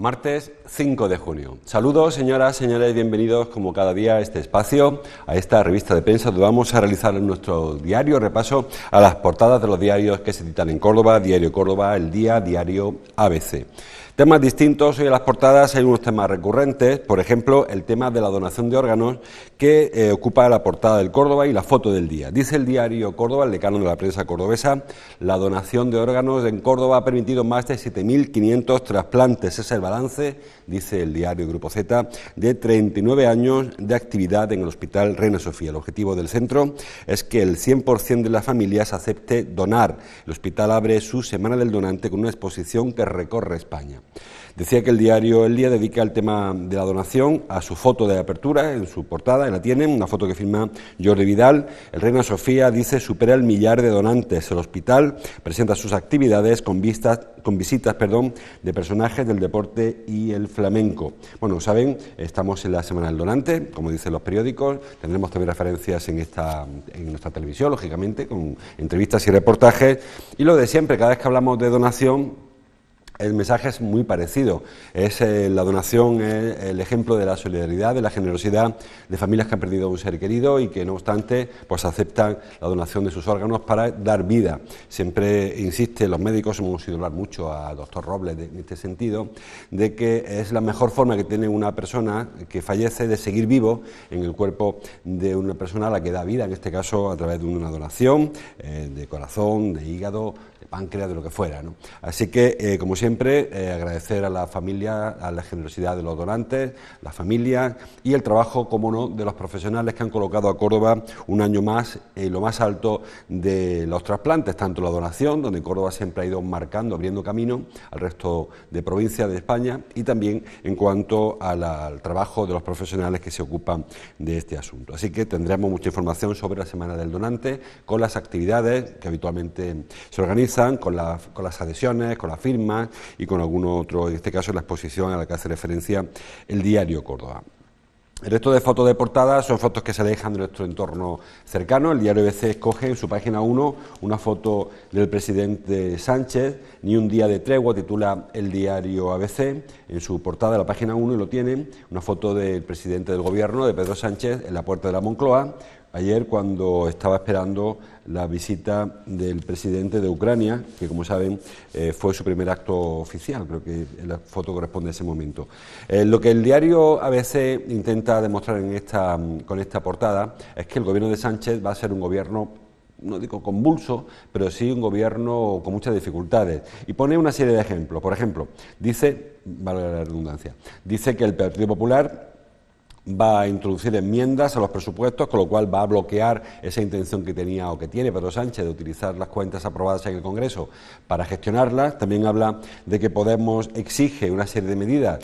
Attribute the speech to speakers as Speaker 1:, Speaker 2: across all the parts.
Speaker 1: Martes 5 de junio. Saludos, señoras, señores, bienvenidos como cada día a este espacio, a esta revista de prensa donde vamos a realizar nuestro diario repaso a las portadas de los diarios que se editan en Córdoba, Diario Córdoba, El Día, Diario ABC. Temas distintos, hoy en las portadas hay unos temas recurrentes, por ejemplo, el tema de la donación de órganos que eh, ocupa la portada del Córdoba y la foto del día. Dice el diario Córdoba, el decano de la prensa cordobesa, la donación de órganos en Córdoba ha permitido más de 7.500 trasplantes, es balance, dice el diario Grupo Z, de 39 años de actividad en el Hospital Reina Sofía. El objetivo del centro es que el 100% de las familias acepte donar. El hospital abre su Semana del Donante con una exposición que recorre España. Decía que el diario El Día dedica el tema de la donación a su foto de apertura, en su portada, la tienen, una foto que firma Jordi Vidal. El Reina Sofía dice supera el millar de donantes. El hospital presenta sus actividades con, vistas, con visitas perdón, de personajes del deporte y el flamenco. Bueno, saben, estamos en la Semana del Donante, como dicen los periódicos, tendremos también referencias en, esta, en nuestra televisión, lógicamente, con entrevistas y reportajes, y lo de siempre, cada vez que hablamos de donación, el mensaje es muy parecido. Es eh, la donación, es eh, el ejemplo de la solidaridad, de la generosidad de familias que han perdido a un ser querido y que no obstante pues aceptan la donación de sus órganos para dar vida. Siempre insiste, los médicos hemos ido hablar mucho a doctor Robles en este sentido, de que es la mejor forma que tiene una persona que fallece de seguir vivo en el cuerpo de una persona a la que da vida, en este caso a través de una donación eh, de corazón, de hígado, páncreas, de lo que fuera. Así que, eh, como siempre, eh, agradecer a la familia, a la generosidad de los donantes, la familia y el trabajo, como no, de los profesionales que han colocado a Córdoba un año más eh, lo más alto de los trasplantes, tanto la donación, donde Córdoba siempre ha ido marcando, abriendo camino al resto de provincias de España, y también en cuanto al trabajo de los profesionales que se ocupan de este asunto. Así que tendremos mucha información sobre la Semana del Donante, con las actividades que habitualmente se organizan con, las adhesiones, con las firmas y con algún otro, en este caso la exposición a la que hace referencia el diario Córdoba. El resto de fotos de portada son fotos que se alejan de nuestro entorno cercano. El diario ABC escoge en su página 1 una foto del presidente Sánchez, ni un día de tregua, titula el diario ABC. En su portada, la página 1, y lo tienen, una foto del presidente del gobierno, de Pedro Sánchez, en la puerta de la Moncloa, Ayer, cuando estaba esperando la visita del presidente de Ucrania, que como saben eh, fue su primer acto oficial, creo que la foto corresponde a ese momento. Eh, lo que el diario a veces intenta demostrar en esta, mm, con esta portada es que el gobierno de Sánchez va a ser un gobierno no digo convulso, pero sí un gobierno con muchas dificultades. Y pone una serie de ejemplos. Por ejemplo, dice, vale la redundancia, dice que el Partido Popular va a introducir enmiendas a los presupuestos, con lo cual va a bloquear esa intención que tenía o que tiene Pedro Sánchez de utilizar las cuentas aprobadas en el Congreso para gestionarlas. También habla de que Podemos exige una serie de medidas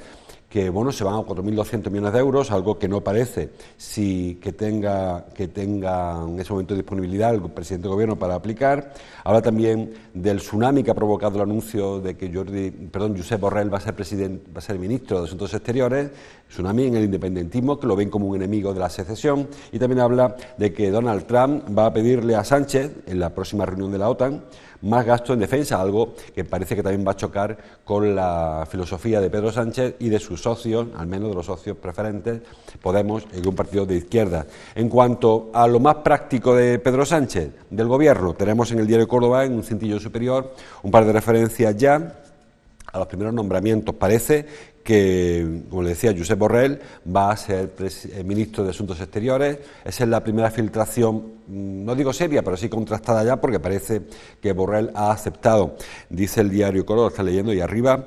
Speaker 1: que bueno, se van a 4.200 millones de euros, algo que no parece si que tenga, que tenga en ese momento disponibilidad el presidente del Gobierno para aplicar. Habla también del tsunami que ha provocado el anuncio de que Jordi, perdón, Josep Borrell va a ser, presidente, va a ser ministro de Asuntos Exteriores, tsunami en el independentismo, que lo ven como un enemigo de la secesión, y también habla de que Donald Trump va a pedirle a Sánchez, en la próxima reunión de la OTAN, más gasto en defensa, algo que parece que también va a chocar con la filosofía de Pedro Sánchez y de sus socios, al menos de los socios preferentes, Podemos, en un partido de izquierda. En cuanto a lo más práctico de Pedro Sánchez, del gobierno, tenemos en el diario Córdoba, en un cintillo superior, un par de referencias ya a los primeros nombramientos. Parece que, como le decía, Josep Borrell va a ser eh, ministro de Asuntos Exteriores. Esa es la primera filtración, mm, no digo seria, pero sí contrastada ya, porque parece que Borrell ha aceptado. Dice el diario Coro, está leyendo y arriba,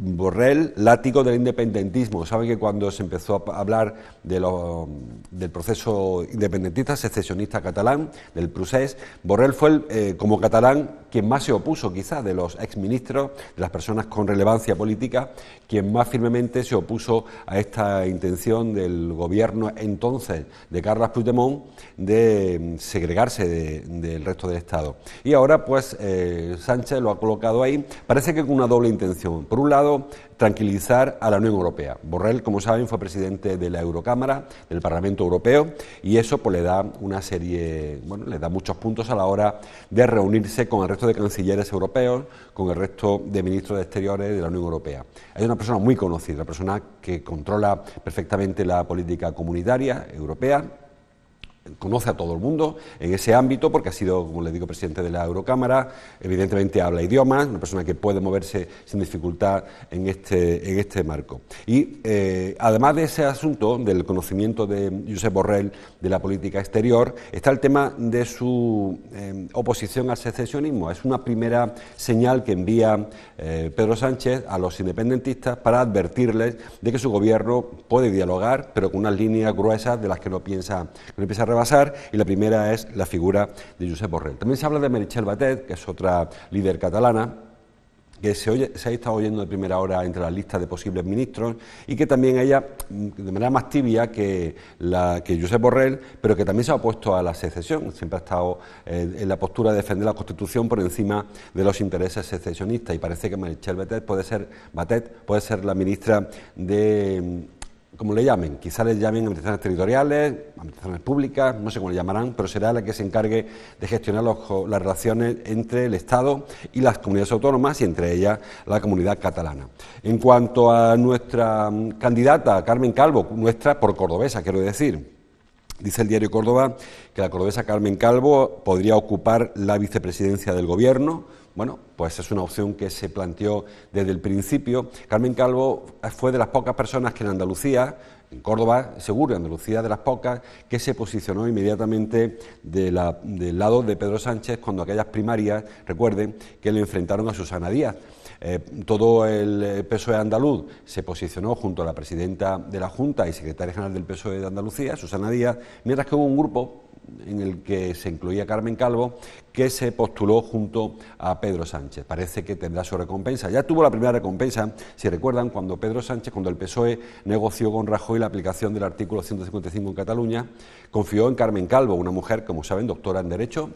Speaker 1: Borrell, látigo del independentismo. Sabe que cuando se empezó a hablar del proceso independentista, secesionista catalán, del procés, Borrell fue, eh, como catalán, quien más se opuso, quizás, de los exministros, de las personas con relevancia política, quien más firmemente se opuso a esta intención del gobierno entonces de Carles Puigdemont de mm, segregarse del resto del Estado. Y ahora, pues, eh, Sánchez lo ha colocado ahí, parece que con una doble intención. Por un lado, tranquilizar a la Unión Europea. Borrell, como saben, fue presidente de la Eurocámara, del Parlamento Europeo, y eso pues, le da una serie, bueno, le da muchos puntos a la hora de reunirse con el resto de cancilleres europeos, con el resto de ministros de Exteriores de la Unión Europea. Es una persona muy conocida, una persona que controla perfectamente la política comunitaria europea, conoce a todo el mundo en ese ámbito porque ha sido, como le digo, presidente de la Eurocámara, evidentemente habla idiomas, una persona que puede moverse sin dificultad en este, en este marco. Y eh, además de ese asunto del conocimiento de Josep Borrell de la política exterior, está el tema de su eh, oposición al secesionismo. Es una primera señal que envía eh, Pedro Sánchez a los independentistas para advertirles de que su gobierno puede dialogar, pero con unas líneas gruesas de las que no piensa, que no y la primera es la figura de Josep Borrell. También se habla de Meritxell Batet, que es otra líder catalana, que se, ha estado oyendo de primera hora entre las listas de posibles ministros y que también ella, de manera más tibia que, la, que Josep Borrell, pero que también se ha opuesto a la secesión, siempre ha estado eh, en la postura de defender la Constitución por encima de los intereses secesionistas y parece que Marichel Batet puede ser, Batet puede ser la ministra de como le llamen, quizás le llamen administraciones territoriales, administraciones públicas, no sé cómo le llamarán, pero será la que se encargue de gestionar las relaciones entre el Estado y las comunidades autónomas y entre ellas la comunidad catalana. En cuanto a nuestra mm, candidata, Carmen Calvo, nuestra por cordobesa, quiero decir. Dice el diario Córdoba que la cordobesa Carmen Calvo podría ocupar la vicepresidencia del Gobierno, bueno, pues es una opción que se planteó desde el principio. Carmen Calvo fue de las pocas personas que en Andalucía, en Córdoba, seguro, en Andalucía de las pocas, que se posicionó inmediatamente del lado de Pedro Sánchez cuando aquellas primarias, recuerden, que le enfrentaron a Susana Díaz. Eh, todo el eh, PSOE andaluz se posicionó junto a la presidenta de la Junta y secretaria general del PSOE de Andalucía, Susana Díaz, mientras que hubo un grupo en el que se incluía Carmen Calvo, que se postuló junto a Pedro Sánchez. Parece que tendrá su recompensa. Ya tuvo la primera recompensa, si recuerdan, cuando Pedro Sánchez, cuando el PSOE negoció con Rajoy la aplicación del artículo 155 en Cataluña, confió en Carmen Calvo, una mujer, como saben, doctora en Derecho,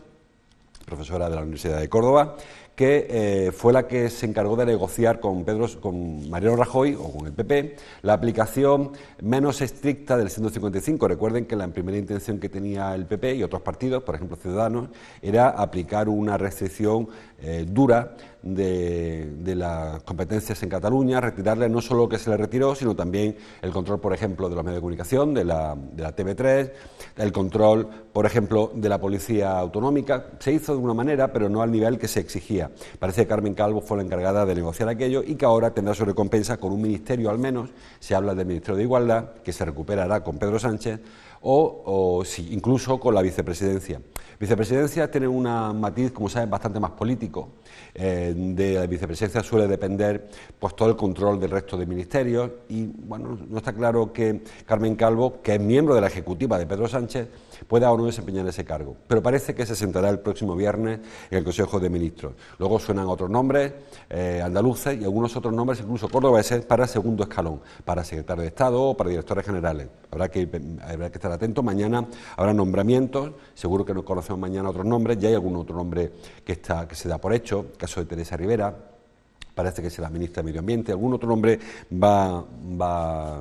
Speaker 1: profesora de la Universidad de Córdoba, que eh, fue la que se encargó de negociar con, Pedro, con Mariano Rajoy o con el PP la aplicación menos estricta del 155. Recuerden que la primera intención que tenía el PP y otros partidos, por ejemplo Ciudadanos, era aplicar una restricción eh, dura de, las competencias en Cataluña, retirarle no solo que se le retiró, sino también el control, por ejemplo, de los medios de comunicación, de la, de la TV3, el control, por ejemplo, de la policía autonómica. Se hizo de una manera, pero no al nivel que se exigía. Parece que Carmen Calvo fue la encargada de negociar aquello y que ahora tendrá su recompensa con un ministerio al menos, se habla del Ministerio de Igualdad, que se recuperará con Pedro Sánchez, o, incluso con la vicepresidencia. Vicepresidencia tiene un matiz, como saben, bastante más político. Eh, de la vicepresidencia suele depender pues, todo el control del resto de ministerios y bueno, no está claro que Carmen Calvo, que es miembro de la Ejecutiva de Pedro Sánchez, pueda o no desempeñar ese cargo. Pero parece que se sentará el próximo viernes en el Consejo de Ministros. Luego suenan otros nombres eh, andaluces y algunos otros nombres, incluso cordobeses, para segundo escalón, para secretario de Estado o para directores generales. Habrá que, que estar atento. Mañana habrá nombramientos. Seguro que no conocemos mañana otros nombres. Ya hay algún otro nombre que, está, que se da por hecho. caso de Teresa Rivera. Parece que será ministra de Medio Ambiente. Algún otro nombre va,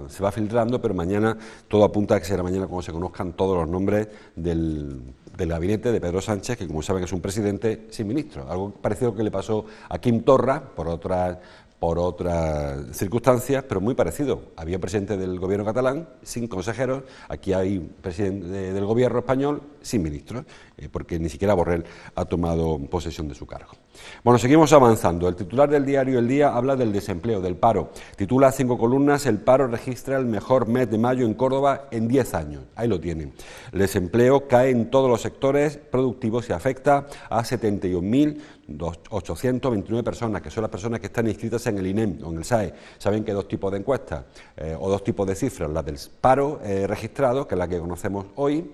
Speaker 1: se va filtrando, pero mañana todo apunta a que será mañana cuando se conozcan todos los nombres del, gabinete de Pedro Sánchez, que como saben es un presidente sin ministro. Algo parecido que le pasó a Kim Torra por otras por otras circunstancias, pero muy parecido. Había presidente del gobierno catalán sin consejeros, aquí hay presidente del gobierno español sin ministros, eh, porque ni siquiera Borrell ha tomado posesión de su cargo. Bueno, seguimos avanzando. El titular del diario El Día habla del desempleo, del paro. Titula cinco columnas, el paro registra el mejor mes de mayo en Córdoba en 10 años. Ahí lo tienen. El desempleo cae en todos los sectores productivos y afecta a 71.000 829 personas, que son las personas que están inscritas en el INEM o en el SAE, saben que dos tipos de encuestas eh, o dos tipos de cifras, la del paro eh, registrado, que es la que conocemos hoy,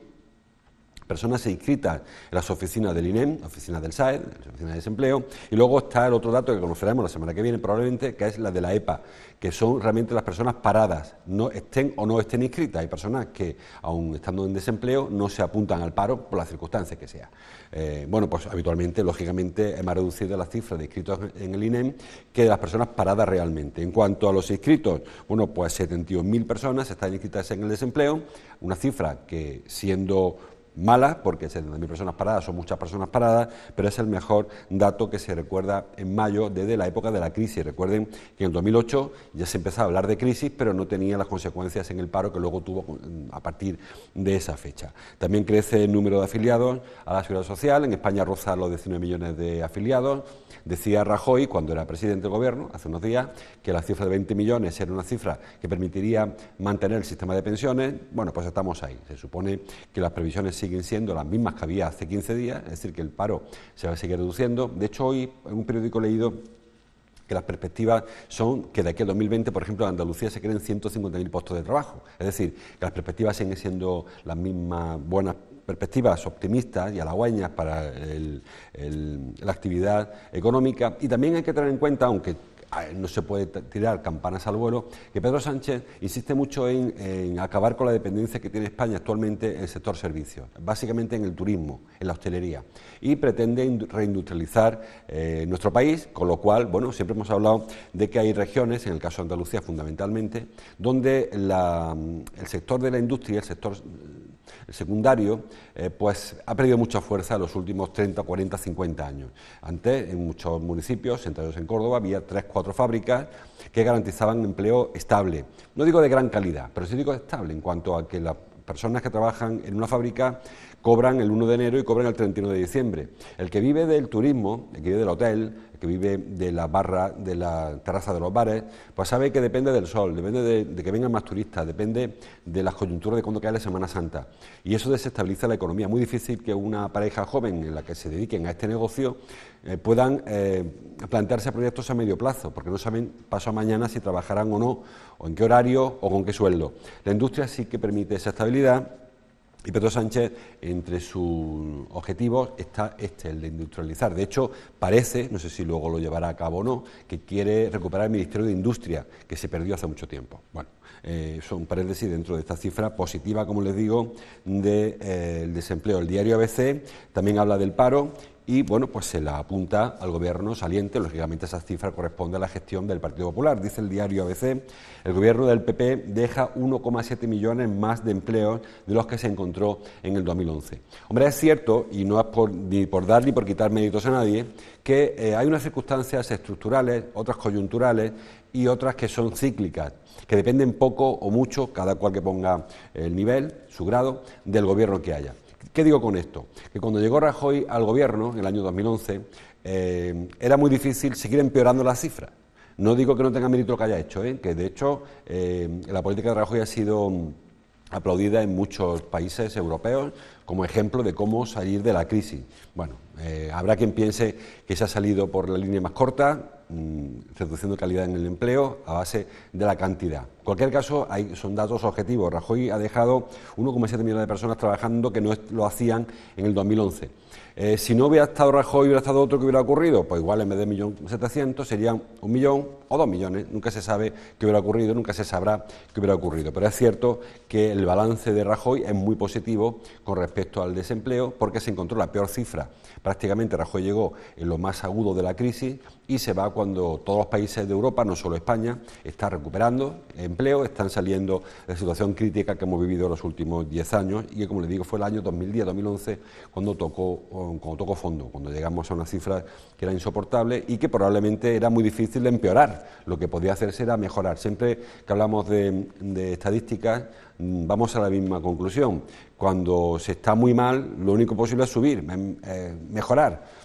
Speaker 1: personas inscritas en las oficinas del INEM, oficinas del SAED, oficinas de desempleo, y luego está el otro dato que conoceremos la semana que viene probablemente, que es la de la EPA, que son realmente las personas paradas, no estén o no estén inscritas. Hay personas que, aun estando en desempleo, no se apuntan al paro por las circunstancias que sea. Eh, bueno, pues habitualmente, lógicamente, es reducido reducida la cifra de inscritos en el INEM que de las personas paradas realmente. En cuanto a los inscritos, bueno, pues 71.000 personas están inscritas en el desempleo, una cifra que siendo malas, porque 70.000 personas paradas son muchas personas paradas, pero es el mejor dato que se recuerda en mayo desde la época de la crisis. Recuerden que en 2008 ya se empezaba a hablar de crisis, pero no tenía las consecuencias en el paro que luego tuvo a partir de esa fecha. También crece el número de afiliados a la Seguridad Social, en España roza los 19 millones de afiliados. Decía Rajoy, cuando era presidente del Gobierno, hace unos días, que la cifra de 20 millones era una cifra que permitiría mantener el sistema de pensiones. Bueno, pues estamos ahí. Se supone que las previsiones siguen siendo las mismas que había hace 15 días, es decir, que el paro se va a seguir reduciendo. De hecho, hoy en un periódico leído que las perspectivas son que de aquí a 2020, por ejemplo, en Andalucía se creen 150.000 puestos de trabajo. Es decir, que las perspectivas siguen siendo las mismas buenas perspectivas optimistas y halagüeñas para la actividad económica. Y también hay que tener en cuenta, aunque no se puede tirar campanas al vuelo, que Pedro Sánchez insiste mucho en, acabar con la dependencia que tiene España actualmente en el sector servicios, básicamente en el turismo, en la hostelería, y pretende reindustrializar eh, nuestro país, con lo cual, bueno, siempre hemos hablado de que hay regiones, en el caso de Andalucía fundamentalmente, donde el sector de la industria, el sector ...el secundario, eh, pues ha perdido mucha fuerza en los últimos 30, 40, 50 años. Antes, en muchos municipios, entre en Córdoba, había tres, cuatro fábricas que garantizaban empleo estable. No digo de gran calidad, pero sí digo estable en cuanto a que las personas que trabajan en una fábrica cobran el 1 de enero y cobran el 31 de diciembre. El que vive del turismo, el que vive del hotel, que vive de la barra, de la terraza de los bares, pues sabe que depende del sol, depende de, que vengan más turistas, depende de las coyunturas de cuando cae la Semana Santa. Y eso desestabiliza la economía. Es muy difícil que una pareja joven en la que se dediquen a este negocio eh, puedan eh, plantearse proyectos a medio plazo, porque no saben paso a mañana si trabajarán o no, o en qué horario o con qué sueldo. La industria sí que permite esa estabilidad y Pedro Sánchez, entre sus objetivos está este, el de industrializar. De hecho, parece, no sé si luego lo llevará a cabo o no, que quiere recuperar el Ministerio de Industria, que se perdió hace mucho tiempo. Bueno, eh, son paréntesis dentro de esta cifra positiva, como les digo, del eh, desempleo. El diario ABC también habla del paro y bueno, pues se la apunta al gobierno saliente. Lógicamente esa cifra corresponde a la gestión del Partido Popular. Dice el diario ABC, el gobierno del PP deja 1,7 millones más de empleos de los que se encontró en el 2011. Hombre, es cierto, y no es por, ni por dar ni por quitar méritos a nadie, que eh, hay unas circunstancias estructurales, otras coyunturales y otras que son cíclicas, que dependen poco o mucho, cada cual que ponga el nivel, su grado, del gobierno que haya. ¿Qué digo con esto? Que cuando llegó Rajoy al gobierno en el año 2011, eh, era muy difícil seguir empeorando las cifras. No digo que no tenga mérito lo que haya hecho, ¿eh? que de hecho eh, la política de Rajoy ha sido mm, aplaudida en muchos países europeos como ejemplo de cómo salir de la crisis. Bueno, habrá quien piense que se ha salido por la línea más corta, Mm, reduciendo calidad en el empleo a base de la cantidad. En cualquier caso, hay, son datos objetivos. Rajoy ha dejado 1,7 millones de personas trabajando que no lo hacían en el 2011. Eh, si no hubiera estado Rajoy, hubiera estado otro que hubiera ocurrido, pues igual en vez de 1.700.000 serían un millón o dos millones. Nunca se sabe qué hubiera ocurrido, nunca se sabrá qué hubiera ocurrido. Pero es cierto que el balance de Rajoy es muy positivo con respecto al desempleo porque se encontró la peor cifra. Prácticamente Rajoy llegó en lo más agudo de la crisis y se va cuando todos los países de Europa, no solo España, está recuperando, empleo, están saliendo de la situación crítica que hemos vivido los últimos 10 años y que, como les digo, fue el año 2010-2011 cuando tocó, um, cuando tocó fondo, cuando llegamos a una cifra que era insoportable y que probablemente era muy difícil de empeorar. Lo que podía hacerse era mejorar. Siempre que hablamos de estadísticas, mm, vamos a la misma conclusión. Cuando se está muy mal, lo único posible es subir, eh, mejorar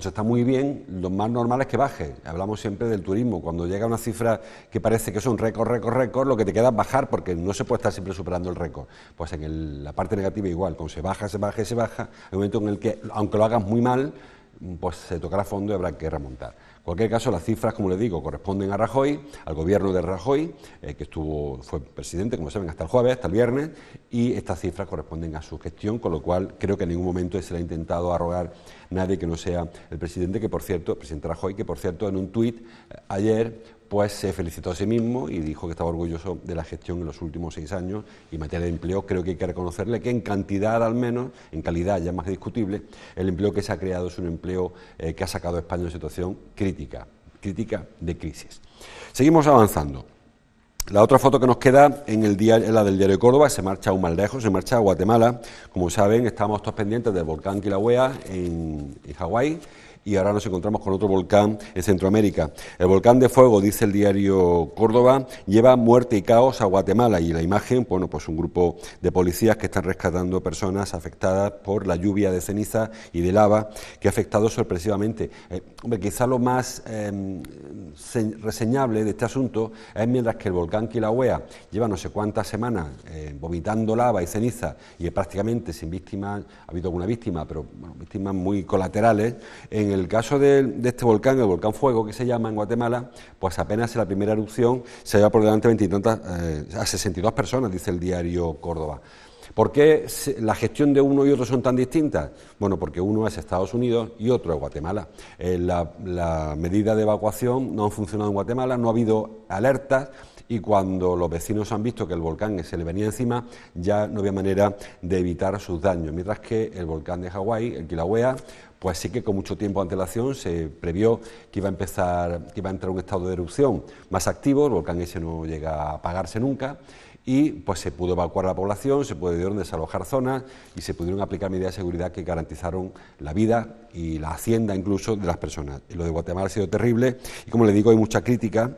Speaker 1: se está muy bien, lo más normal es que baje. Hablamos siempre del turismo. Cuando llega una cifra que parece que es un récord, récord, récord, lo que te queda es bajar porque no se puede estar siempre superando el récord. Pues en la parte negativa igual, cuando se baja, se baja, se baja, hay un momento en el que, aunque lo hagas muy mal, pues se tocará fondo y habrá que remontar. En cualquier caso, las cifras, como les digo, corresponden a Rajoy, al gobierno de Rajoy, eh, que estuvo, fue presidente, como saben, hasta el jueves, hasta el viernes, y estas cifras corresponden a su gestión, con lo cual creo que en ningún momento se le ha intentado arrogar nadie que no sea el presidente, que por cierto, el presidente Rajoy, que por cierto, en un tuit eh, ayer pues se felicitó a sí mismo y dijo que estaba orgulloso de la gestión en los últimos seis años. Y en materia de empleo, creo que hay que reconocerle que en cantidad al menos, en calidad ya más discutible, el empleo que se ha creado es un empleo eh, que ha sacado a España de una situación crítica, crítica de crisis. Seguimos avanzando. La otra foto que nos queda en el día, la del diario de Córdoba, se marcha aún más lejos, se marcha a Guatemala. Como saben, estamos todos pendientes del volcán Kilauea en Hawái y ahora nos encontramos con otro volcán en Centroamérica. El volcán de fuego, dice el diario Córdoba, lleva muerte y caos a Guatemala y la imagen, bueno, pues un grupo de policías que están rescatando personas afectadas por la lluvia de ceniza y de lava que ha afectado sorpresivamente. Eh, hombre, quizá lo más em, reseñable de este asunto es mientras que el volcán Kilauea lleva no sé cuántas semanas eh, vomitando lava y ceniza y prácticamente sin víctimas, ha habido alguna víctima, pero víctimas muy colaterales el caso de, este volcán, el volcán Fuego, que se llama en Guatemala, pues apenas en la primera erupción se lleva por delante 20 eh, a 62 personas, dice el diario Córdoba. ¿Por qué la gestión de uno y otro son tan distintas? Bueno, porque uno es Estados Unidos y otro es Guatemala. Eh, la, la, medida de evacuación no han funcionado en Guatemala, no ha habido alertas, y cuando los vecinos han visto que el volcán se le venía encima, ya no había manera de evitar sus daños. Mientras que el volcán de Hawái, el Kilauea, pues sí que con mucho tiempo de antelación se previó que iba a empezar, que iba a entrar un estado de erupción más activo, el volcán ese no llega a apagarse nunca y pues se pudo evacuar la población, se pudieron desalojar zonas y se pudieron aplicar medidas de seguridad que garantizaron la vida y la hacienda incluso de las personas. Y lo de Guatemala ha sido terrible y como le digo hay mucha crítica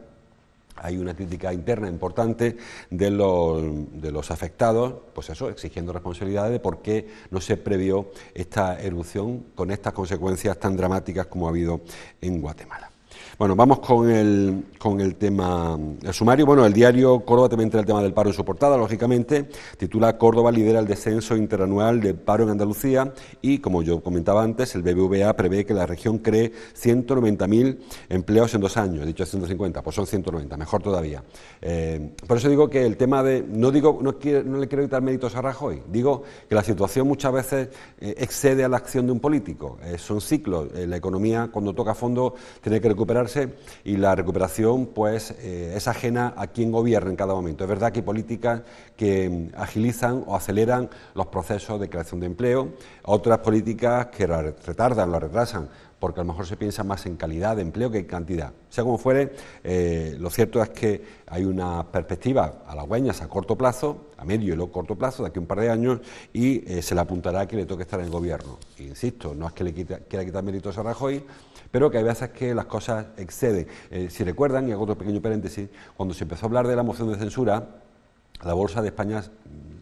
Speaker 1: hay una crítica interna importante de los, afectados, pues eso, exigiendo responsabilidades de por qué no se previó esta erupción con estas consecuencias tan dramáticas como ha habido en Guatemala. Bueno, vamos con el, con el tema, el sumario. Bueno, el diario Córdoba también trae el tema del paro en su portada, lógicamente. Titula Córdoba lidera el descenso interanual del paro en Andalucía y, como yo comentaba antes, el BBVA prevé que la región cree 190.000 empleos en dos años. dicho 150, pues son 190, mejor todavía. Eh, por eso digo que el tema de, no digo, no, le quiero quitar méritos a Rajoy, digo que la situación muchas veces eh, excede a la acción de un político. Eh, son ciclos. la economía, cuando toca fondo, tiene que recuperar y la recuperación pues eh, es ajena a quien gobierna en cada momento. Es verdad que hay políticas que mm, agilizan o aceleran los procesos de creación de empleo, otras políticas que la retardan, la retrasan, porque a lo mejor se piensa más en calidad de empleo que en cantidad. Sea como fuere, eh, lo cierto es que hay una perspectiva a las hueñas a corto plazo, a medio y luego corto plazo, de aquí a un par de años, y eh, se le apuntará a que le toque estar en el gobierno. insisto, no es que le quiera quitar méritos a Rajoy, pero que hay veces que las cosas exceden. Eh, si recuerdan, y hago otro pequeño paréntesis, cuando se empezó a hablar de la moción de censura, la Bolsa de España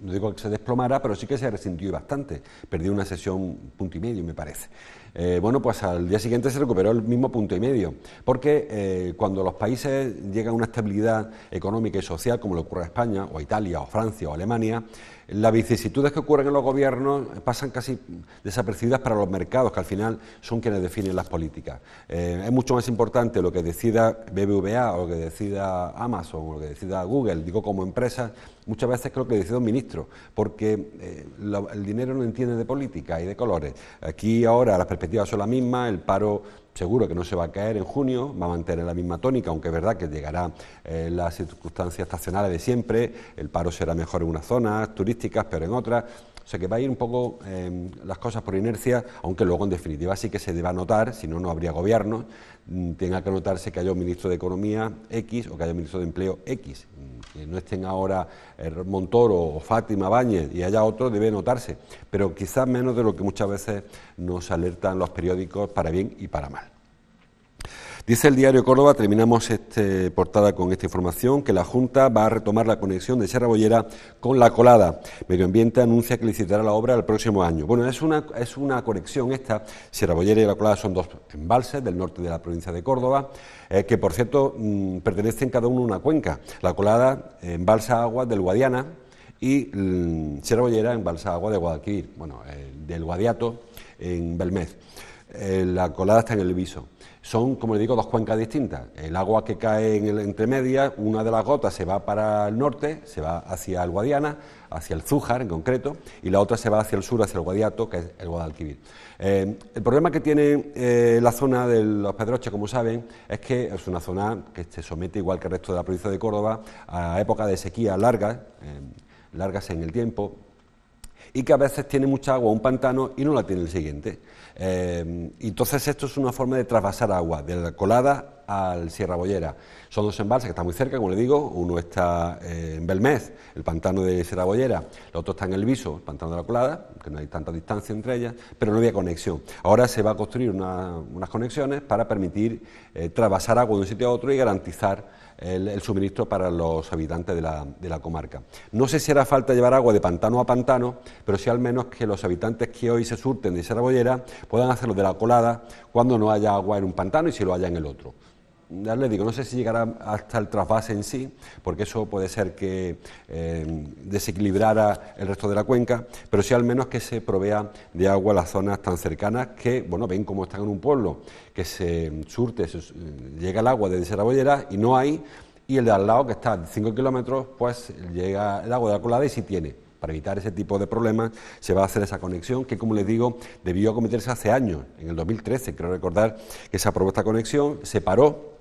Speaker 1: no digo que se desplomara, pero sí que se resintió bastante. Perdió una sesión punto y medio, me parece. Eh, bueno, pues al día siguiente se recuperó el mismo punto y medio, porque eh, cuando los países llegan a una estabilidad económica y social, como lo ocurre a España, o Italia, o Francia, o Alemania, las vicisitudes que ocurren en los gobiernos pasan casi desapercibidas para los mercados, que al final son quienes definen las políticas. Eh, es mucho más importante lo que decida BBVA o lo que decida Amazon o lo que decida Google, digo como empresas, muchas veces creo que dice un ministro, porque eh, el dinero no entiende de política y de colores. Aquí ahora las perspectivas son las mismas, el paro seguro que no se va a caer en junio, va a mantener la misma tónica, aunque es verdad que llegará eh, las circunstancias estacionales de siempre, el paro será mejor en unas zonas turísticas, pero en otras. O sea que va a ir un poco em, las cosas por inercia, aunque luego en definitiva sí que se deba notar, si no, no habría gobierno, mm, tenga que notarse que haya un ministro de Economía X o que haya un ministro de Empleo X. Mm, que no estén ahora eh, Montoro o Fátima Báñez y haya otro, debe notarse, pero quizás menos de lo que muchas veces nos alertan los periódicos para bien y para mal. Dice el diario Córdoba, terminamos esta portada con esta información, que la Junta va a retomar la conexión de Sierra Bollera con La Colada. Medio Ambiente anuncia que licitará la obra el próximo año. Bueno, es una, es una conexión esta. Sierra Bollera y La Colada son dos embalses del norte de la provincia de Córdoba, eh, que por cierto mm, pertenecen cada uno a una cuenca. La Colada embalsa agua del Guadiana y mm, Sierra Bollera embalsa agua de Guadalquivir, bueno, eh, del Guadiato en Belmez. Eh, la Colada está en el Viso son, como le digo, dos cuencas distintas. El agua que cae en el entremedia, una de las gotas se va para el norte, se va hacia el Guadiana, hacia el Zújar en concreto, y la otra se va hacia el sur, hacia el Guadiato, que es el Guadalquivir. Eh, el problema que tiene eh, la zona de los Pedroches, como saben, es que es una zona que se somete, igual que el resto de la provincia de Córdoba, a épocas de sequía largas, eh, largas en el tiempo, y que a veces tiene mucha agua un pantano y no la tiene el siguiente. Em, entonces esto es una forma de trasvasar agua de la colada al Sierra Bollera. Son dos embalses que están muy cerca, como le digo, uno está eh, en Belmez, el pantano de Sierra Bollera, el otro está en El Viso, el pantano de la colada, que no hay tanta distancia entre ellas, pero no había conexión. Ahora se va a construir unas conexiones para permitir eh, trasvasar agua de un sitio a otro y garantizar el, suministro para los habitantes de la, de la, comarca. No sé si hará falta llevar agua de pantano a pantano, pero sí al menos que los habitantes que hoy se surten de Bollera puedan hacerlo de la colada cuando no haya agua en un pantano y si lo haya en el otro digo, no sé si llegará hasta el trasvase en sí, porque eso puede ser que eh, desequilibrara el resto de la cuenca, pero sí al menos que se provea de agua a las zonas tan cercanas que, bueno, ven cómo están en un pueblo, que se surte, eh, llega el agua desde Sarabollera y no hay, y el de al lado, que está a 5 kilómetros, pues llega el agua de la colada y sí tiene. Para evitar ese tipo de problemas se va a hacer esa conexión que, como les digo, debió acometerse hace años, en el 2013, creo recordar que se aprobó esta conexión, se paró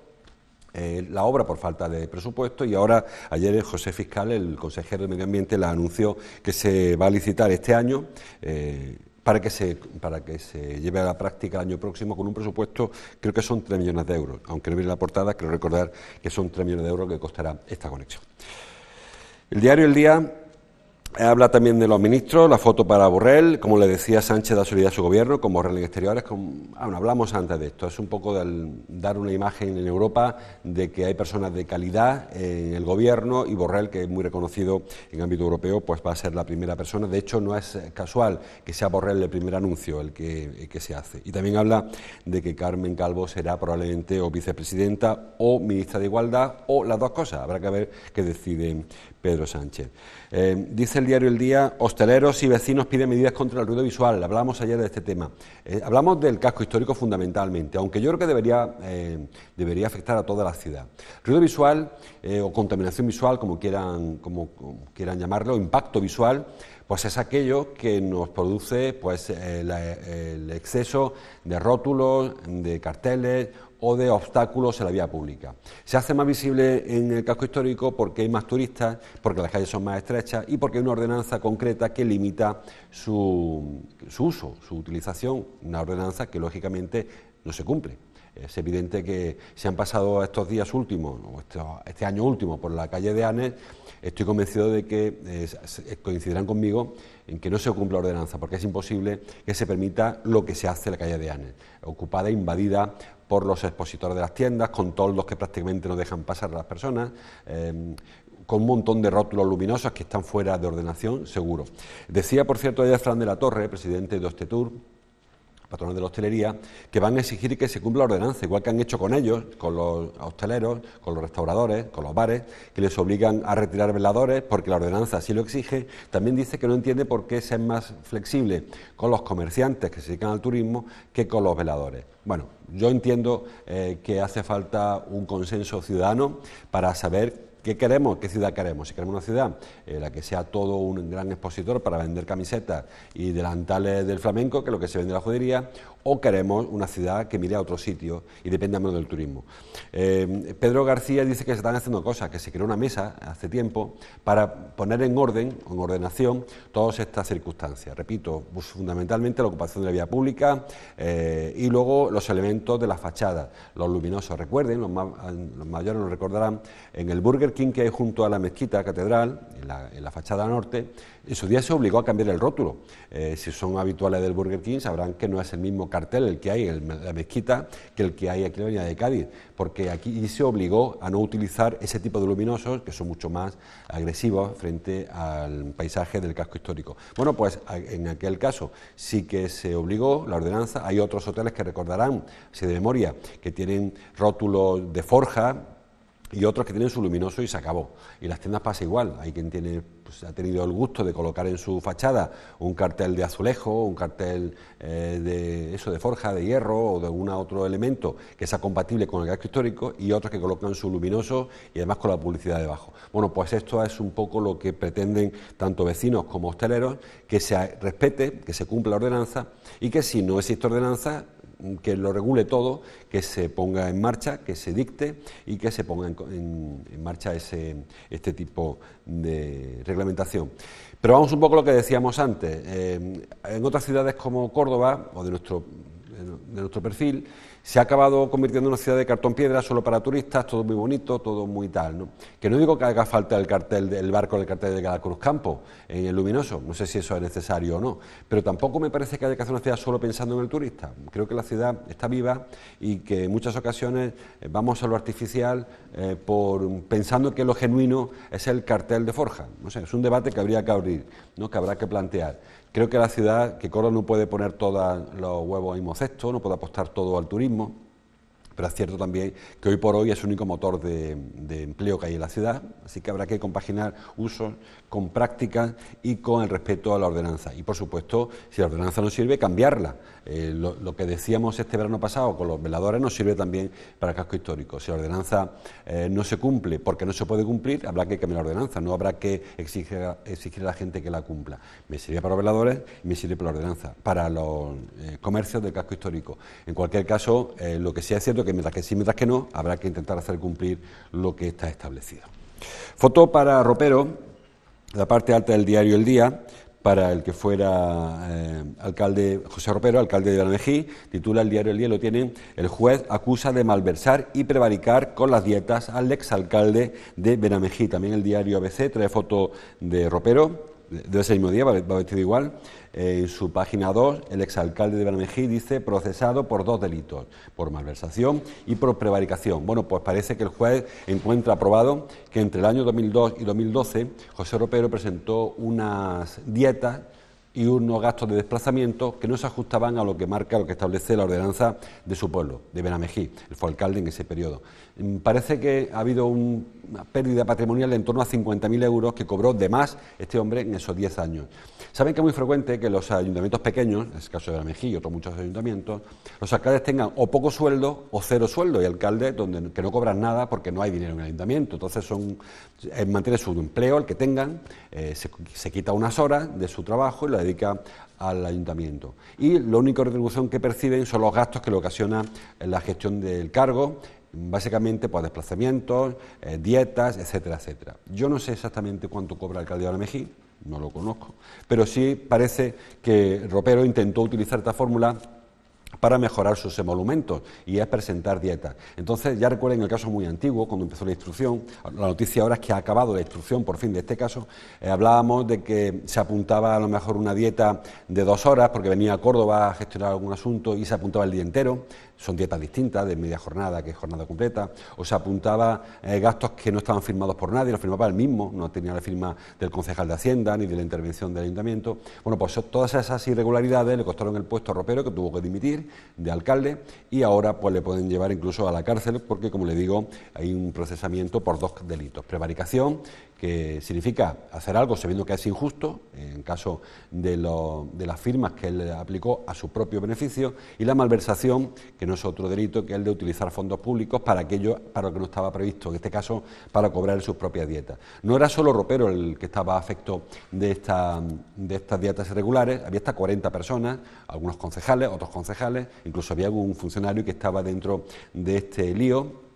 Speaker 1: eh, la obra por falta de presupuesto y ahora ayer José Fiscal, el consejero de Medio Ambiente, la anunció que se va a licitar este año. Eh, para que, se, para que se lleve a la práctica el año próximo con un presupuesto, creo que son 3 millones de euros. Aunque no viene la portada, creo recordar que son 3 millones de euros que costará esta conexión. El diario El Día Habla también de los ministros, la foto para Borrell, como le decía Sánchez da solidaridad a su gobierno, con Borrell en exteriores, con, ah, hablamos antes de esto, es un poco dar una imagen en Europa de que hay personas de calidad en el gobierno y Borrell, que es muy reconocido en ámbito europeo, pues va a ser la primera persona, de hecho no es casual que sea Borrell el primer anuncio el que, se hace. Y también habla de que Carmen Calvo será probablemente o vicepresidenta o ministra de Igualdad o las dos cosas, habrá que ver qué decide Pedro Sánchez. Eh, dice el diario El Día, hosteleros y vecinos piden medidas contra el ruido visual. Hablamos ayer de este tema. Eh, hablamos del casco histórico fundamentalmente, aunque yo creo que debería, eh, debería afectar a toda la ciudad. Ruido visual eh, o contaminación visual, como quieran, como, quieran llamarlo, impacto visual, pues es aquello que nos produce pues, el exceso de rótulos, de carteles o de obstáculos en la vía pública. Se hace más visible en el casco histórico porque hay más turistas, porque las calles son más estrechas y porque hay una ordenanza concreta que limita su, su uso, su utilización, una ordenanza que lógicamente no se cumple. Es evidente que se han pasado estos días últimos, o este año último, por la calle de Anes. Estoy convencido de que eh, eh, coincidirán conmigo en que no se cumpla ordenanza, porque es imposible que se permita lo que se hace en la calle de Anes, ocupada, e invadida por los expositores de las tiendas, con toldos que prácticamente no dejan pasar a las personas, em, con un montón de rótulos luminosos que están fuera de ordenación, seguro. Decía, por cierto, ayer Fran de la Torre, presidente de Ostetur, ...patrones de la hostelería, que van a exigir que se cumpla la ordenanza, igual que han hecho con ellos, con los hosteleros, con los restauradores, con los bares, que les obligan a retirar veladores porque la ordenanza así lo exige. También dice que no entiende por qué ser es más flexible con los comerciantes que se dedican al turismo que con los veladores. Bueno, yo entiendo eh, que hace falta un consenso ciudadano para saber ¿Qué queremos? ¿Qué ciudad queremos? Si queremos una ciudad en la que sea todo un gran expositor para vender camisetas y delantales del flamenco, que es lo que se vende en la judería o queremos una ciudad que mire a otro sitio y dependa menos del turismo. Em, Pedro García dice que se están haciendo cosas, que se creó una mesa hace tiempo para poner en orden, en ordenación, todas estas circunstancias. Repito, fundamentalmente la ocupación de la vía pública eh, y luego los elementos de la fachada, los luminosos. Recuerden, los, mayores lo recordarán, en el Burger King que hay junto a la mezquita catedral, en la fachada norte, en su día se obligó a cambiar el rótulo. Eh, si son habituales del Burger King, sabrán que no es el mismo cartel el que hay en la mezquita que el que hay aquí en la de Cádiz, porque aquí se obligó a no utilizar ese tipo de luminosos que son mucho más agresivos frente al paisaje del casco histórico. Bueno, pues en aquel caso sí que se obligó la ordenanza. Hay otros hoteles que recordarán, si de memoria, que tienen rótulos de forja y otros que tienen su luminoso y se acabó. Y las tiendas pasa igual. Hay quien tiene, pues, ha tenido el gusto de colocar en su fachada un cartel de azulejo, un cartel eh, de eso de forja, de hierro o de algún otro elemento que sea compatible con el gasto histórico y otros que colocan su luminoso y además con la publicidad debajo. Bueno, pues esto es un poco lo que pretenden tanto vecinos como hosteleros, que se respete, que se cumpla la ordenanza y que si no existe ordenanza, que lo regule todo, que se ponga en marcha, que se dicte y que se ponga en, marcha ese, este tipo de reglamentación. Pero vamos un poco a lo que decíamos antes. Eh, en otras ciudades como Córdoba o de nuestro perfil, se ha acabado convirtiendo en una ciudad de cartón piedra solo para turistas, todo muy bonito, todo muy tal. ¿no? Que no digo que haga falta el cartel, del barco del cartel de la Campo, en eh, el luminoso, no sé si eso es necesario o no, pero tampoco me parece que haya que hacer una ciudad solo pensando en el turista. Creo que la ciudad está viva y que en muchas ocasiones eh, vamos a lo artificial eh, por, pensando que lo genuino es el cartel de forja. No sé, es un debate que habría que abrir, ¿no? que habrá que plantear. Creo que la ciudad, que Córdoba no puede poner todos los huevos en mismo cesto, no puede apostar todo al turismo. Pero es cierto también que hoy por hoy es el único motor de, empleo que hay en la ciudad, así que habrá que compaginar usos con prácticas y con el respeto a la ordenanza. Y por supuesto, si la ordenanza no sirve, cambiarla. Eh, lo, que decíamos este verano pasado con los veladores no sirve también para el casco histórico. Si la ordenanza eh, no se cumple porque no se puede cumplir, habrá que cambiar la ordenanza, no habrá que exigir, exigir a la gente que la cumpla. Me sirve para los veladores y me sirve para la ordenanza, para los eh, comercios del casco histórico. En cualquier caso, lo que sí es cierto que que mientras que sí, mientras que no, habrá que intentar hacer cumplir lo que está establecido. Foto para ropero, la parte alta del diario El Día, para el que fuera eh, alcalde José Ropero, alcalde de Benamejí, titula el diario El Día, lo tienen, el juez acusa de malversar y prevaricar con las dietas al exalcalde de Benamejí. También el diario ABC trae foto de Ropero, de ese mismo día, va vestido igual, eh, en su página 2, el exalcalde de Benamejí dice procesado por dos delitos, por malversación y por prevaricación. Bueno, pues parece que el juez encuentra aprobado que entre el año 2002 y 2012 José Ropero presentó unas dietas y unos gastos de desplazamiento que no se ajustaban a lo que marca, lo que establece la ordenanza de su pueblo, de Benamejí, el fue alcalde en ese periodo. Mm, parece que ha habido una pérdida patrimonial de en torno a 50.000 euros que cobró de más este hombre en esos 10 años. Saben que es muy frecuente que los ayuntamientos pequeños, ...en el este caso de la Mejilla y otros muchos ayuntamientos, los alcaldes tengan o poco sueldo o cero sueldo y alcaldes donde, que no cobran nada porque no hay dinero en el ayuntamiento. Entonces son, eh, mantiene su empleo, el que tengan, eh, se, se quita unas horas de su trabajo y lo dedica al ayuntamiento. Y la única retribución que perciben son los gastos que le ocasiona la gestión del cargo, básicamente por pues, desplazamientos, eh, dietas, etcétera, etcétera. Yo no sé exactamente cuánto cobra el alcalde de Mejí, no lo conozco, pero sí parece que Ropero intentó utilizar esta fórmula para mejorar sus emolumentos y es presentar dietas. Entonces, ya recuerden el caso muy antiguo, cuando empezó la instrucción, la noticia ahora es que ha acabado la instrucción, por fin, de este caso, eh, hablábamos de que se apuntaba a lo mejor una dieta de dos horas, porque venía a Córdoba a gestionar algún asunto y se apuntaba el día entero, son dietas distintas, de media jornada, que es jornada completa, o se apuntaba eh, gastos que no estaban firmados por nadie, los firmaba el mismo, no tenía la firma del concejal de Hacienda ni de la intervención del ayuntamiento. Bueno, pues todas esas irregularidades le costaron el puesto Ropero, que tuvo que dimitir de alcalde, y ahora pues le pueden llevar incluso a la cárcel, porque como le digo, hay un procesamiento por dos delitos, prevaricación que significa hacer algo sabiendo que es injusto, en caso de, las firmas que él aplicó a su propio beneficio, y la malversación, que no es otro delito, que el de utilizar fondos públicos para aquello para lo que no estaba previsto, en este caso para cobrar sus propias dietas. No era solo Ropero el que estaba afecto de, esta, de estas dietas irregulares, había hasta 40 personas, algunos concejales, otros concejales, incluso había algún funcionario que estaba dentro de este lío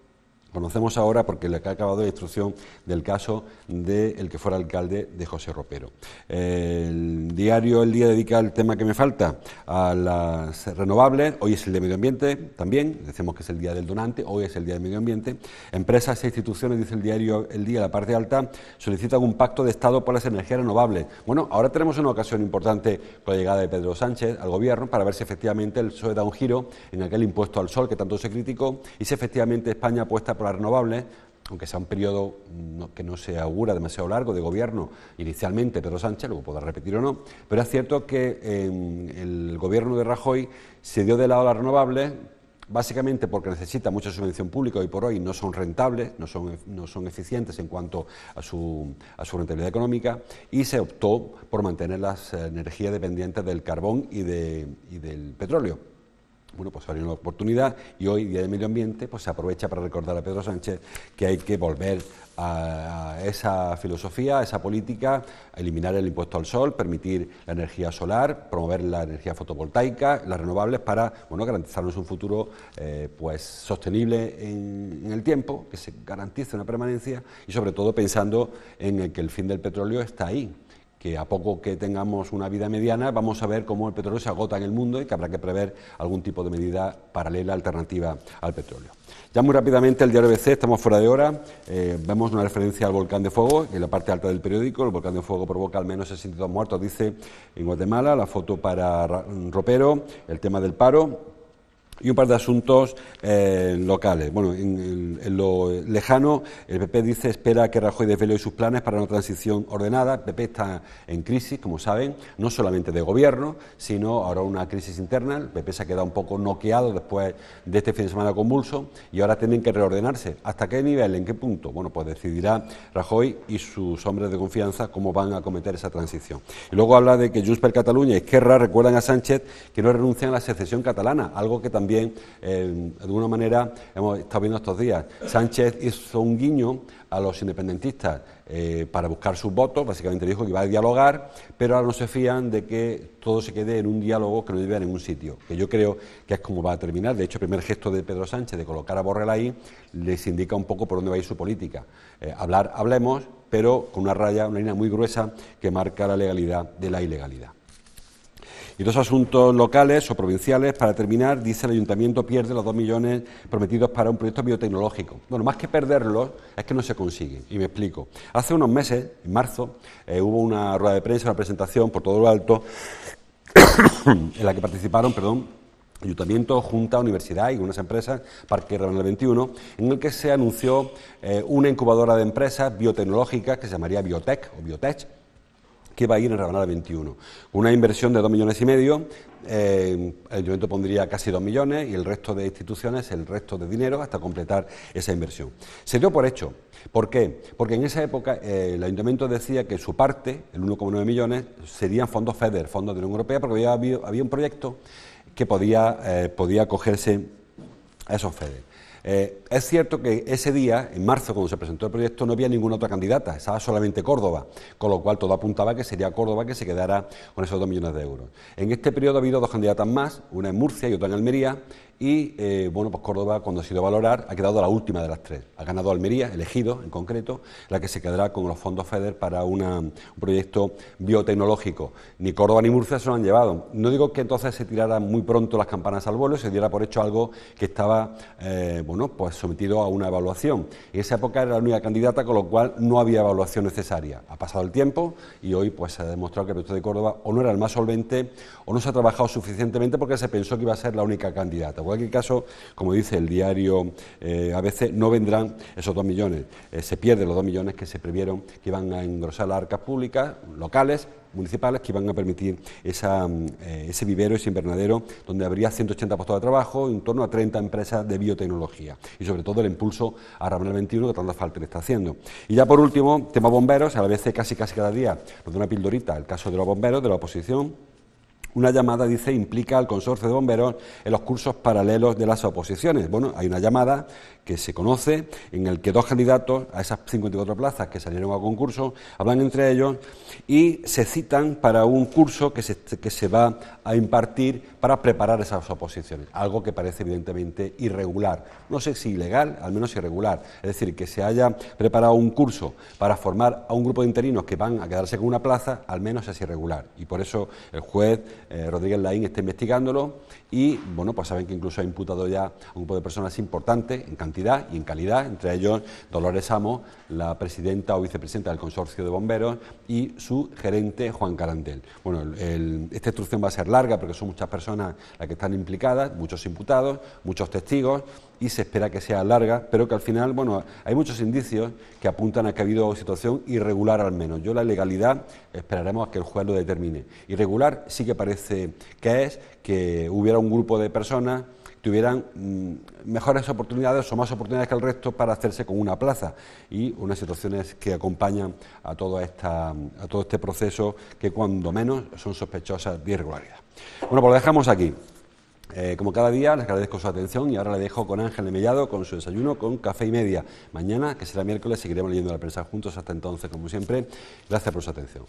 Speaker 1: Conocemos ahora, porque le ha acabado la instrucción del caso del que fuera alcalde de José Ropero. El diario El Día dedica el tema que me falta a las renovables. Hoy es el de medio ambiente también, decimos que es el día del donante, hoy es el día de medio ambiente. Empresas e instituciones, dice el diario El Día, la parte alta, solicitan un pacto de Estado por las energías renovables. Bueno, ahora tenemos una ocasión importante con la llegada de Pedro Sánchez al gobierno para ver si efectivamente el PSOE da un giro en aquel impuesto al sol que tanto se criticó y si efectivamente España apuesta por la las aunque sea un periodo mm, que no se augura demasiado largo de gobierno inicialmente Pedro Sánchez, luego podrá repetir o no, pero es cierto que em, el gobierno de Rajoy se dio de lado a las renovables básicamente porque necesita mucha subvención pública y por hoy no son rentables, no son, no son eficientes en cuanto a su, a su rentabilidad económica y se optó por mantener las eh, energías dependientes del carbón y, de, y del petróleo bueno, pues salió una oportunidad y hoy, Día del Medio Ambiente, pues se aprovecha para recordar a Pedro Sánchez que hay que volver a esa filosofía, a esa política, eliminar el impuesto al sol, permitir la energía solar, promover la energía fotovoltaica, las renovables para, bueno, garantizarnos un futuro eh, pues sostenible en, el tiempo, que se garantice una permanencia y sobre todo pensando en que el fin del petróleo está ahí, que a poco que tengamos una vida mediana vamos a ver cómo el petróleo se agota en el mundo y que habrá que prever algún tipo de medida paralela, alternativa al petróleo. Ya muy rápidamente el diario BC, estamos fuera de hora, eh, vemos una referencia al volcán de fuego en la parte alta del periódico, el volcán de fuego provoca al menos 62 muertos, dice en Guatemala, la foto para Ropero, el tema del paro y un par de asuntos eh, locales. Bueno, en, lo lejano, el PP dice espera que Rajoy desvele sus planes para una transición ordenada. El PP está en crisis, como saben, no solamente de gobierno, sino ahora una crisis interna. El PP se ha quedado un poco noqueado después de este fin de semana convulso y ahora tienen que reordenarse. ¿Hasta qué nivel? ¿En qué punto? Bueno, pues decidirá Rajoy y sus hombres de confianza cómo van a cometer esa transición. Y luego habla de que Junts Cataluña y Esquerra recuerdan a Sánchez que no renuncian a la secesión catalana, algo que también, eh, de alguna manera, hemos estado viendo estos días. Sánchez hizo un guiño a los independentistas eh, para buscar sus votos, básicamente dijo que iba a dialogar, pero ahora no se fían de que todo se quede en un diálogo que no lleve a ningún sitio, que yo creo que es como va a terminar. De hecho, el primer gesto de Pedro Sánchez de colocar a Borrell ahí les indica un poco por dónde va a ir su política. Eh, hablar, hablemos, pero con una raya, una línea muy gruesa que marca la legalidad de la ilegalidad. Y dos asuntos locales o provinciales, para terminar, dice el ayuntamiento pierde los dos millones prometidos para un proyecto biotecnológico. Bueno, más que perderlos, es que no se consigue. Y me explico. Hace unos meses, en marzo, eh, hubo una rueda de prensa, una presentación por todo lo alto, en la que participaron, perdón, Ayuntamiento, Junta, Universidad y unas empresas, Parque el 21, en el que se anunció eh, una incubadora de empresas biotecnológicas que se llamaría Biotech o Biotech, que va a ir en Rabanada 21. Una inversión de 2 millones y medio, eh, el ayuntamiento pondría casi 2 millones y el resto de instituciones, el resto de dinero hasta completar esa inversión. Se dio por hecho. ¿Por qué? Porque en esa época eh, el ayuntamiento decía que su parte, el 1,9 millones, serían fondos FEDER, fondos de la Unión Europea, porque había, había un proyecto que podía, eh, podía acogerse a esos FEDER. Eh, es cierto que ese día, en marzo, cuando se presentó el proyecto, no había ninguna otra candidata, estaba solamente Córdoba, con lo cual todo apuntaba que sería Córdoba que se quedara con esos dos millones de euros. En este periodo ha habido dos candidatas más, una en Murcia y otra en Almería, y eh, bueno, pues Córdoba, cuando ha sido a valorar, ha quedado la última de las tres. Ha ganado Almería, elegido en concreto, la que se quedará con los fondos FEDER para un proyecto biotecnológico. Ni Córdoba ni Murcia se lo han llevado. No digo que entonces se tiraran muy pronto las campanas al vuelo se diera por hecho algo que estaba eh, bueno, pues sometido a una evaluación. En esa época era la única candidata, con lo cual no había evaluación necesaria. Ha pasado el tiempo y hoy pues se ha demostrado que el proyecto de Córdoba o no era el más solvente o no se ha trabajado suficientemente porque se pensó que iba a ser la única candidata en cualquier caso, como dice el diario eh, a ABC, no vendrán esos dos millones. Eh, se pierden los dos millones que se previeron que iban a engrosar las arcas públicas, locales, municipales que iban a permitir mm, eh, ese vivero, ese invernadero, donde habría 180 puestos de trabajo en torno a 30 empresas de biotecnología. Y sobre todo el impulso a el 21 que tanta falta le está haciendo. Y ya por último, tema bomberos, a la vez casi casi cada día nos da una pildorita el caso de los bomberos, de la oposición una llamada, dice, implica al consorcio de bomberos en los cursos paralelos de las oposiciones. Bueno, hay una llamada que se conoce en el que dos candidatos a esas 54 plazas que salieron a concurso hablan entre ellos y se citan para un curso que que se va a impartir para preparar esas oposiciones, algo que parece evidentemente irregular, no sé si ilegal, al menos irregular, es decir, que se haya preparado un curso para formar a un grupo de interinos que van a quedarse con una plaza, al menos es irregular, y por eso el juez eh, Rodríguez Laín está investigándolo y bueno, pues saben que incluso ha imputado ya a un grupo de personas importantes, en cantidad y en calidad, entre ellos Dolores Amo, la presidenta o vicepresidenta del Consorcio de Bomberos y su gerente Juan Carantel... Bueno, esta instrucción va a ser larga porque son muchas personas las que están implicadas, muchos imputados, muchos testigos y se espera que sea larga, pero que al final, bueno, hay muchos indicios que apuntan a que ha habido situación irregular al menos. Yo la legalidad esperaremos a que el juez lo determine. Irregular sí que parece que es que hubiera un grupo de personas que tuvieran mm, mejores oportunidades o más oportunidades que el resto para hacerse con una plaza y unas situaciones que acompañan a todo, esta, a todo este proceso que cuando menos son sospechosas de irregularidad. Bueno, pues lo dejamos aquí. Eh, como cada día, les agradezco su atención y ahora le dejo con Ángel Mellado con su desayuno con café y media. Mañana, que será miércoles, seguiremos leyendo la prensa juntos. Hasta entonces, como siempre, gracias por su atención.